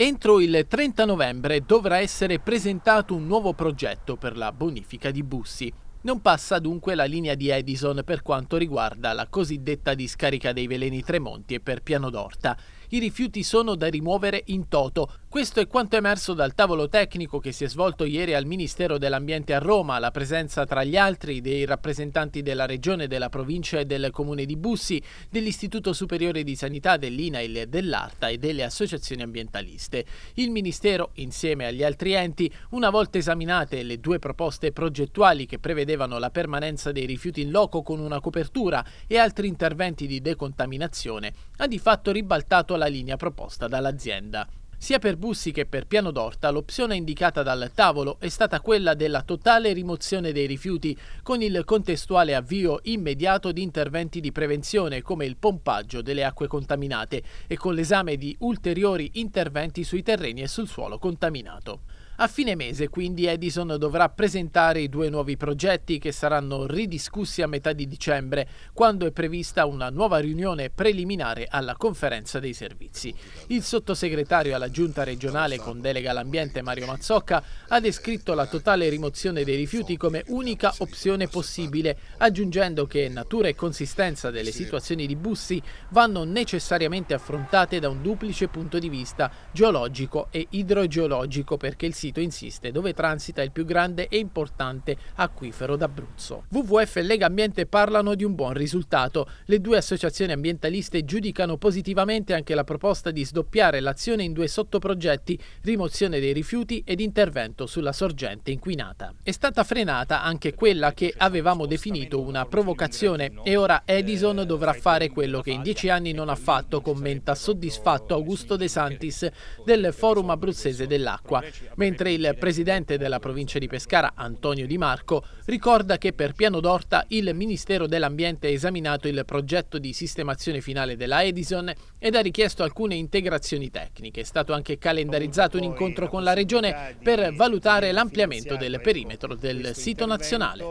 Entro il 30 novembre dovrà essere presentato un nuovo progetto per la bonifica di Bussi. Non passa dunque la linea di Edison per quanto riguarda la cosiddetta discarica dei veleni Tremonti e per Piano d'Orta i rifiuti sono da rimuovere in toto. Questo è quanto emerso dal tavolo tecnico che si è svolto ieri al Ministero dell'Ambiente a Roma, la presenza tra gli altri dei rappresentanti della Regione, della Provincia e del Comune di Bussi, dell'Istituto Superiore di Sanità, dell'INAIL, e dell'ARTA e delle associazioni ambientaliste. Il Ministero, insieme agli altri enti, una volta esaminate le due proposte progettuali che prevedevano la permanenza dei rifiuti in loco con una copertura e altri interventi di decontaminazione, ha di fatto ribaltato la linea proposta dall'azienda. Sia per Bussi che per Piano d'Orta l'opzione indicata dal tavolo è stata quella della totale rimozione dei rifiuti con il contestuale avvio immediato di interventi di prevenzione come il pompaggio delle acque contaminate e con l'esame di ulteriori interventi sui terreni e sul suolo contaminato. A fine mese quindi Edison dovrà presentare i due nuovi progetti che saranno ridiscussi a metà di dicembre, quando è prevista una nuova riunione preliminare alla conferenza dei servizi. Il sottosegretario alla giunta regionale con delega all'ambiente Mario Mazzocca ha descritto la totale rimozione dei rifiuti come unica opzione possibile, aggiungendo che natura e consistenza delle situazioni di bussi vanno necessariamente affrontate da un duplice punto di vista, geologico e idrogeologico, perché il sito sito insiste dove transita il più grande e importante acquifero d'Abruzzo. WWF e Lega Ambiente parlano di un buon risultato. Le due associazioni ambientaliste giudicano positivamente anche la proposta di sdoppiare l'azione in due sottoprogetti, rimozione dei rifiuti ed intervento sulla sorgente inquinata. È stata frenata anche quella che avevamo definito una provocazione e ora Edison dovrà fare quello che in dieci anni non ha fatto, commenta soddisfatto Augusto De Santis del Forum Abruzzese dell'Acqua, mentre mentre il presidente della provincia di Pescara, Antonio Di Marco, ricorda che per Piano d'Orta il Ministero dell'Ambiente ha esaminato il progetto di sistemazione finale della Edison ed ha richiesto alcune integrazioni tecniche. È stato anche calendarizzato un incontro con la Regione per valutare l'ampliamento del perimetro del sito nazionale.